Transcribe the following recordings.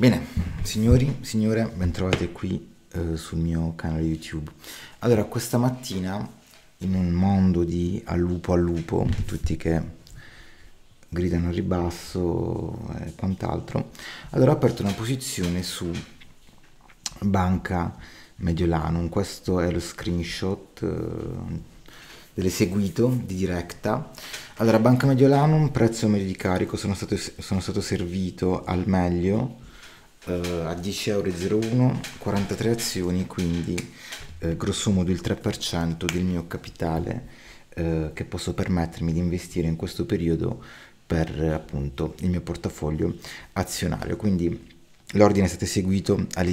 Bene, signori, signore, bentrovate qui eh, sul mio canale YouTube. Allora, questa mattina, in un mondo di al lupo al lupo, tutti che gridano al ribasso e quant'altro, allora ho aperto una posizione su Banca Mediolanum. Questo è lo screenshot eh, dell'eseguito di diretta. Allora, Banca Mediolanum, prezzo medio di carico, sono stato, sono stato servito al meglio eh, a 10,01 euro 43 azioni quindi eh, grosso modo il 3% del mio capitale eh, che posso permettermi di investire in questo periodo per appunto il mio portafoglio azionario quindi l'ordine è stato eseguito alle 10.46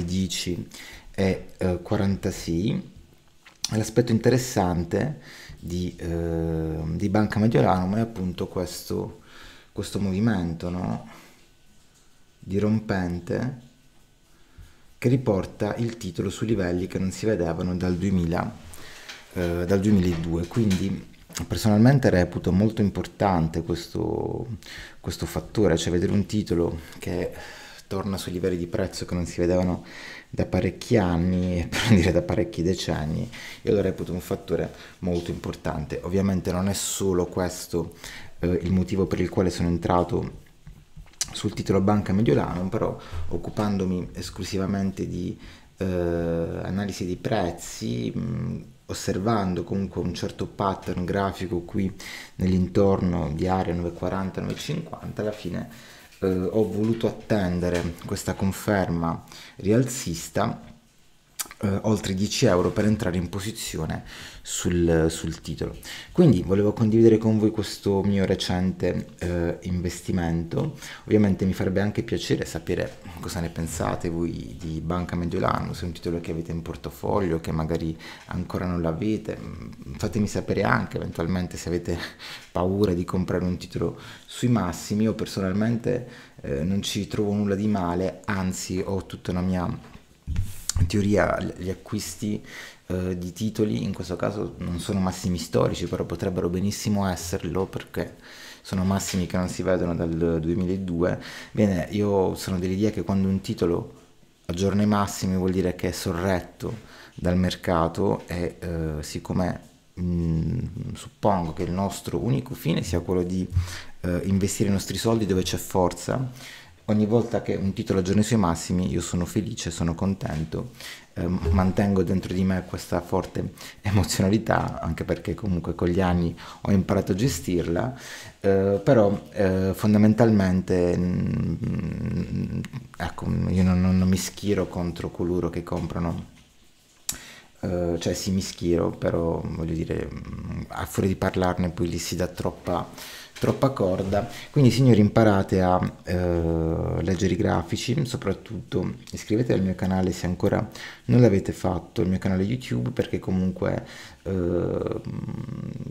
eh, l'aspetto interessante di, eh, di Banca Mediolanum è appunto questo, questo movimento no? dirompente che riporta il titolo su livelli che non si vedevano dal, 2000, eh, dal 2002. Quindi personalmente reputo molto importante questo, questo, fattore, cioè vedere un titolo che torna su livelli di prezzo che non si vedevano da parecchi anni, per dire da parecchi decenni, io lo reputo un fattore molto importante. Ovviamente non è solo questo eh, il motivo per il quale sono entrato sul titolo Banca Mediolanum, però occupandomi esclusivamente di eh, analisi di prezzi, mh, osservando comunque un certo pattern grafico qui nell'intorno di area 940-950, alla fine eh, ho voluto attendere questa conferma rialzista eh, oltre 10 euro per entrare in posizione sul, sul, titolo. Quindi volevo condividere con voi questo mio recente eh, investimento. Ovviamente mi farebbe anche piacere sapere cosa ne pensate voi di Banca Mediolanum, se è un titolo che avete in portafoglio, che magari ancora non l'avete. Mm, fatemi sapere anche eventualmente se avete paura di comprare un titolo sui massimi. Io personalmente eh, non ci trovo nulla di male, anzi ho tutta una mia in teoria gli acquisti eh, di titoli in questo caso non sono massimi storici, però potrebbero benissimo esserlo perché sono massimi che non si vedono dal 2002. Bene, io sono dell'idea che quando un titolo aggiorna i massimi vuol dire che è sorretto dal mercato e eh, siccome mh, mm, suppongo che il nostro unico fine sia quello di eh, investire i nostri soldi dove c'è forza, ogni volta che un titolo aggiorna i suoi massimi io sono felice, sono contento, eh, mantengo dentro di me questa forte emozionalità, anche perché comunque con gli anni ho imparato a gestirla, eh, però eh, fondamentalmente mh, mm, mm, ecco, io non, non, non mi schiero contro coloro che comprano Uh, cioè si mischiro, però voglio dire, mm, a furia di parlarne poi lì si dà troppa, troppa corda. Quindi signori imparate a uh, leggere i grafici, soprattutto iscrivetevi al mio canale se ancora non l'avete fatto, il mio canale YouTube, perché comunque uh,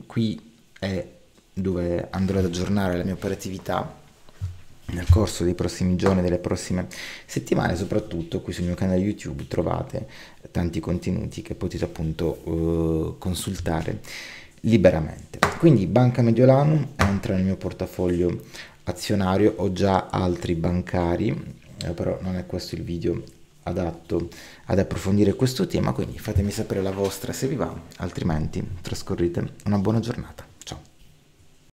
qui è dove andrò ad aggiornare la mia operatività nel corso dei prossimi giorni delle prossime settimane, soprattutto qui sul mio canale YouTube, trovate tanti contenuti che potete appunto eh, consultare liberamente. Quindi Banca Mediolanum entra nel mio portafoglio azionario, ho già altri bancari, eh, però non è questo il video adatto ad approfondire questo tema, quindi fatemi sapere la vostra se vi va, altrimenti trascorrete una buona giornata.